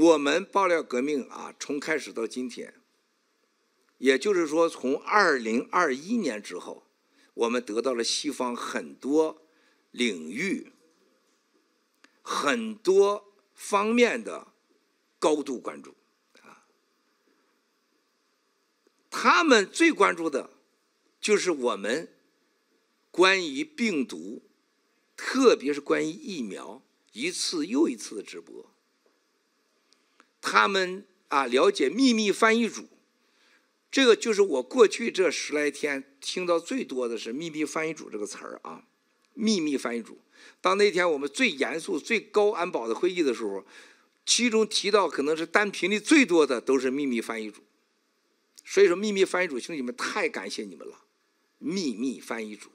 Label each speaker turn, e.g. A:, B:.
A: 我们爆料革命啊，从开始到今天，也就是说，从二零二一年之后，我们得到了西方很多领域、很多方面的高度关注啊。他们最关注的，就是我们关于病毒，特别是关于疫苗一次又一次的直播。他们啊，了解秘密翻译组，这个就是我过去这十来天听到最多的是“秘密翻译组”这个词儿啊，“秘密翻译组”。当那天我们最严肃、最高安保的会议的时候，其中提到可能是单频率最多的都是秘密翻译组，所以说秘密翻译组兄弟们太感谢你们了，秘密翻译组。